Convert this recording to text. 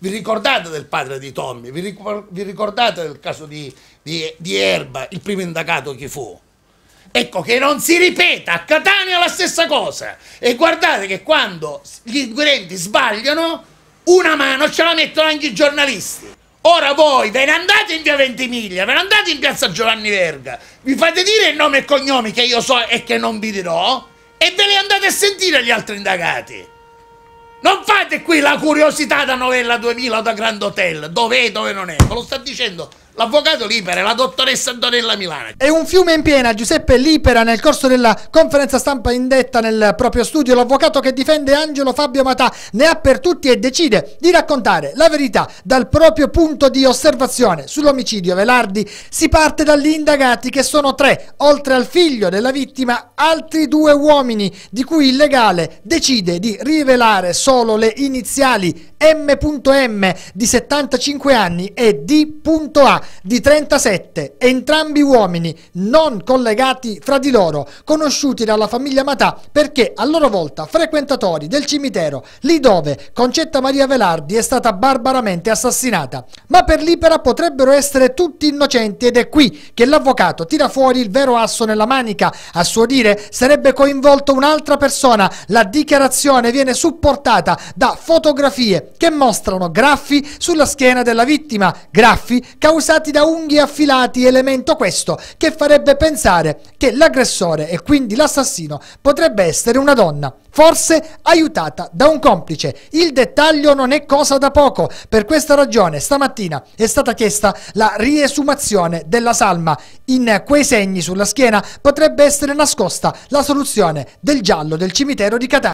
Vi ricordate del padre di Tommy? Vi, ricordate del caso di, di, di Erba, il primo indagato chi fu? Ecco che non si ripeta a Catania la stessa cosa. E guardate che quando gli inquirenti sbagliano, una mano ce la mettono anche i giornalisti. Ora voi ve ne andate in via Ventimiglia, ve ne andate in piazza Giovanni Verga, vi fate dire il nome e cognomi che io so e che non vi dirò, e ve ne andate a sentire gli altri indagati. Non fate qui la curiosità da novella 2000 o da Grand Hotel, dove è, dove non è. Ve lo sta dicendo l'avvocato Lipera e la dottoressa Antonella Milano. È un fiume in piena, Giuseppe Lipera, nel corso della conferenza stampa indetta nel proprio studio, l'avvocato che difende Angelo Fabio Matà ne ha per tutti e decide di raccontare la verità dal proprio punto di osservazione sull'omicidio Velardi. Si parte dagli indagati che sono tre, oltre al figlio della vittima, altri due uomini, di cui il legale decide di rivelare solo solo le iniziali M.M di 75 anni e D.A di 37, entrambi uomini non collegati fra di loro, conosciuti dalla famiglia Matà perché a loro volta frequentatori del cimitero, lì dove Concetta Maria Velardi è stata barbaramente assassinata. Ma per Libera potrebbero essere tutti innocenti ed è qui che l'avvocato tira fuori il vero asso nella manica. A suo dire sarebbe coinvolto un'altra persona. La dichiarazione viene supportata da fotografie che mostrano graffi sulla schiena della vittima, graffi causati da unghie affilati, elemento questo che farebbe pensare che l'aggressore e quindi l'assassino potrebbe essere una donna, forse aiutata da un complice. Il dettaglio non è cosa da poco, per questa ragione stamattina è stata chiesta la riesumazione della salma. In quei segni sulla schiena potrebbe essere nascosta la soluzione del giallo del cimitero di Catania.